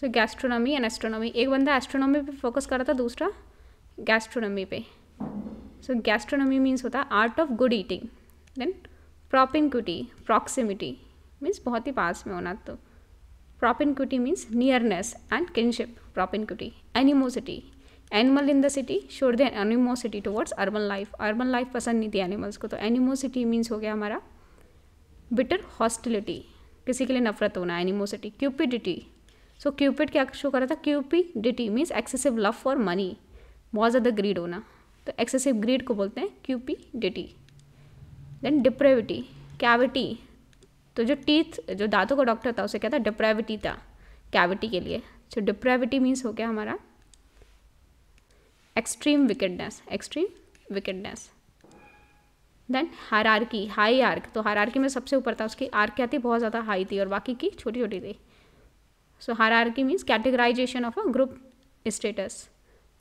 so gastronomy and astronomy एक बंदा astronomy पे फोकस कर रहा था दूसरा गैस्ट्रोनॉमी पे सो गैस्ट्रोनॉमी मीन्स होता है art of good eating then QT proximity means बहुत ही पास में होना तो QT means nearness and kinship QT animosity animal in the city शोर they animosity towards urban life urban life पसंद नहीं थी एनिमल्स को तो एनिमोसिटी मीन्स हो गया हमारा बिटर हॉस्टिलिटी किसी के लिए नफरत होना एनिमोसिटी क्यूपिडिटी सो क्यूपिड क्या शो कर रहा था cupidity means excessive love for money बहुत ज़्यादा ग्रीड होना तो एक्सेसिव ग्रीड को बोलते हैं cupidity then depravity cavity तो जो टीथ जो दांतों का डॉक्टर था उसे क्या था डिप्रेविटी था कैविटी के लिए सो डिप्रेविटी मीन्स हो गया हमारा extreme wickedness extreme wickedness then hierarchy high arch तो हरारकी में सबसे ऊपर था उसकी आर्क क्या थी बहुत ज़्यादा हाई थी और बाकी की छोटी छोटी थी सो की means categorization of a group status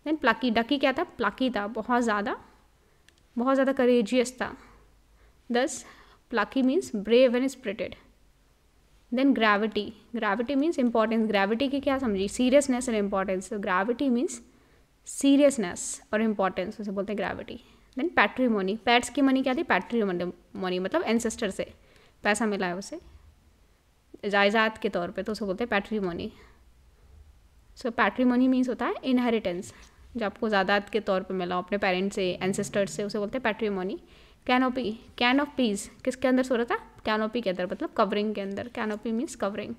then plucky क्या था प्लाकी था बहुत ज़्यादा बहुत ज़्यादा करेजियस था दस plucky means brave and spirited then gravity gravity means importance gravity की क्या समझी seriousness and importance gravity means seriousness और इम्पॉर्टेंस उसे बोलते हैं ग्रेविटी देन पैट्रीमोनी पैट्स की मनी क्या थी पैट्रीमोनी मतलब एनसेस्टर से पैसा मिला है उसे जायदाद के तौर पे तो उसको बोलते हैं पैट्रीमोनी सो पैट्रीमोनी मीन्स होता है इनहेरिटेंस जो आपको जायदाद के तौर पे मिला अपने पेरेंट्स से एनसेस्टर्स से उसे बोलते हैं patrimony canopy can of peace किसके अंदर सो रहा था कैनोपी के अंदर मतलब कवरिंग के अंदर कैनोपी मीन्स कवरिंग